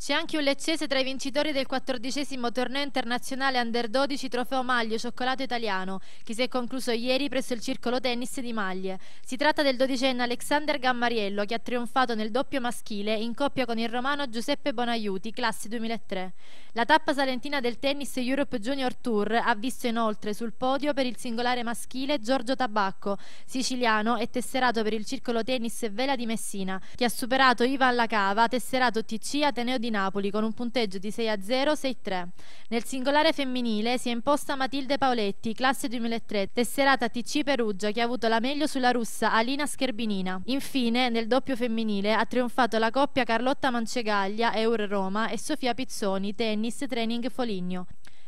C'è anche un leccese tra i vincitori del quattordicesimo torneo internazionale Under 12 Trofeo Maglio Cioccolato Italiano, che si è concluso ieri presso il circolo tennis di Maglie. Si tratta del dodicenne Alexander Gammariello, che ha trionfato nel doppio maschile in coppia con il romano Giuseppe Bonaiuti, classe 2003. La tappa salentina del tennis Europe Junior Tour ha visto inoltre sul podio per il singolare maschile Giorgio Tabacco, siciliano e tesserato per il circolo tennis Vela di Messina, che ha superato Ivan Lacava, tesserato TC Ateneo di Napoli con un punteggio di 6 a 0, 6 3. Nel singolare femminile si è imposta Matilde Paoletti, classe 2003, tesserata TC Perugia, che ha avuto la meglio sulla russa Alina Scherbinina. Infine, nel doppio femminile ha trionfato la coppia Carlotta Mancegaglia, Eur Roma e Sofia Pizzoni, tennis training Foligno.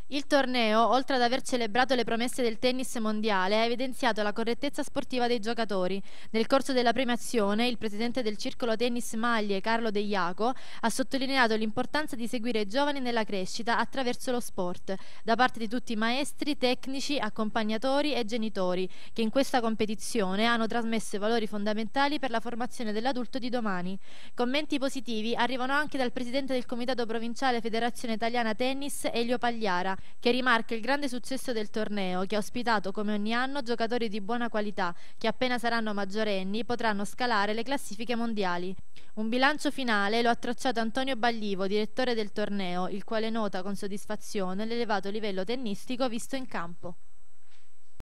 Il torneo, oltre ad aver celebrato le promesse del tennis mondiale, ha evidenziato la correttezza sportiva dei giocatori. Nel corso della premiazione, il presidente del circolo tennis Maglie, Carlo De Iaco, ha sottolineato l'importanza di seguire i giovani nella crescita attraverso lo sport, da parte di tutti i maestri, tecnici, accompagnatori e genitori, che in questa competizione hanno trasmesso i valori fondamentali per la formazione dell'adulto di domani. Commenti positivi arrivano anche dal presidente del Comitato Provinciale Federazione Italiana Tennis, Elio Pagliara, Svizzera, che rimarca il grande successo del torneo, che ha ospitato come ogni anno giocatori di buona qualità, che appena saranno maggiorenni potranno scalare le classifiche mondiali. Un bilancio finale lo ha tracciato Antonio Baglivo, direttore del torneo, il quale nota con soddisfazione l'elevato livello tennistico visto in campo.